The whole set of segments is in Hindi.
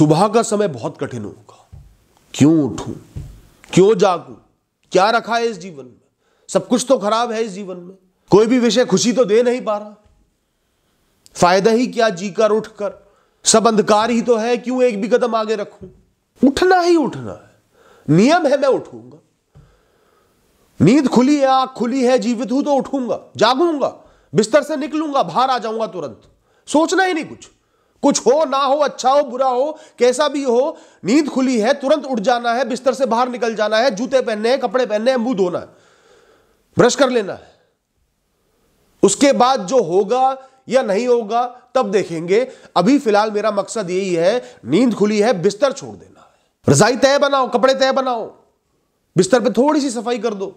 सुबह का समय बहुत कठिन होगा क्यों उठूं क्यों जागूं क्या रखा है इस जीवन में सब कुछ तो खराब है इस जीवन में कोई भी विषय खुशी तो दे नहीं पा रहा फायदा ही क्या जीकर उठकर सब अंधकार ही तो है क्यों एक भी कदम आगे रखूं उठना ही उठना है नियम है मैं उठूंगा नींद खुली है आंख खुली है जीवित हूं तो उठूंगा जागूंगा बिस्तर से निकलूंगा बाहर आ जाऊंगा तुरंत सोचना ही नहीं कुछ कुछ हो ना हो अच्छा हो बुरा हो कैसा भी हो नींद खुली है तुरंत उठ जाना है बिस्तर से बाहर निकल जाना है जूते पहनने हैं कपड़े पहनने हैं मुंह धोना है ब्रश कर लेना है उसके बाद जो होगा या नहीं होगा तब देखेंगे अभी फिलहाल मेरा मकसद यही है नींद खुली है बिस्तर छोड़ देना है रजाई तय बनाओ कपड़े तय बनाओ बिस्तर पे थोड़ी सी सफाई कर दो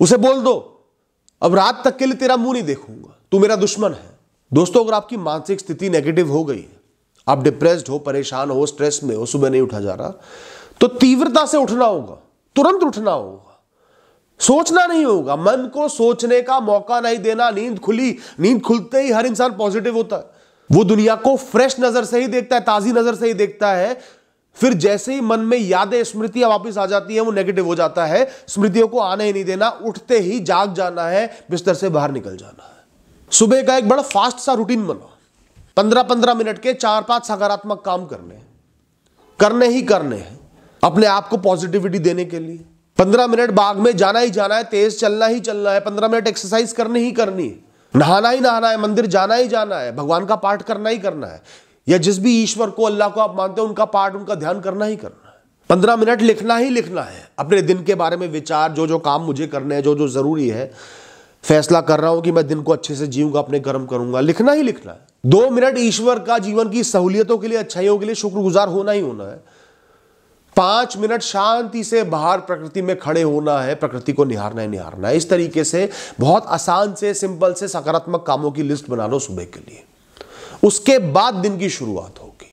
उसे बोल दो अब रात तक के लिए तेरा मुंह नहीं देखूंगा तू मेरा दुश्मन है दोस्तों अगर आपकी मानसिक स्थिति नेगेटिव हो गई आप डिप्रेस्ड हो परेशान हो स्ट्रेस में हो सुबह नहीं उठा जा रहा तो तीव्रता से उठना होगा तुरंत उठना होगा सोचना नहीं होगा मन को सोचने का मौका नहीं देना नींद खुली नींद खुलते ही हर इंसान पॉजिटिव होता है वो दुनिया को फ्रेश नजर से ही देखता है ताजी नजर से ही देखता है फिर जैसे ही मन में यादें स्मृतियां वापस आ जाती हैं वो नेगेटिव हो जाता है स्मृतियों को आने ही नहीं देना उठते ही जाग जाना है बिस्तर से बाहर निकल जाना है सुबह का एक बड़ा फास्ट सा रूटीन बनाओ पंद्रह पंद्रह मिनट के चार पांच सकारात्मक काम करने करने ही करने हैं अपने आप को पॉजिटिविटी देने के लिए पंद्रह मिनट बाग में जाना ही जाना है तेज चलना ही चलना है पंद्रह मिनट एक्सरसाइज करनी ही करनी है नहाना ही नहाना है मंदिर जाना ही जाना है भगवान का पाठ करना ही करना है या जिस भी ईश्वर को अल्लाह को आप मानते हो उनका पाठ उनका ध्यान करना ही करना है पंद्रह मिनट लिखना ही लिखना है अपने दिन के बारे में विचार जो जो काम मुझे करने हैं जो जो जरूरी है फैसला कर रहा हूं कि मैं दिन को अच्छे से जीऊंगा अपने कर्म करूंगा लिखना ही लिखना है दो मिनट ईश्वर का जीवन की सहूलियतों के लिए अच्छाइयों के लिए शुक्रगुजार होना ही होना है पांच मिनट शांति से बाहर प्रकृति में खड़े होना है प्रकृति को निहारना है निहारना है इस तरीके से बहुत आसान से सिंपल से सकारात्मक कामों की लिस्ट बना लो सुबह के लिए उसके बाद दिन की शुरुआत होगी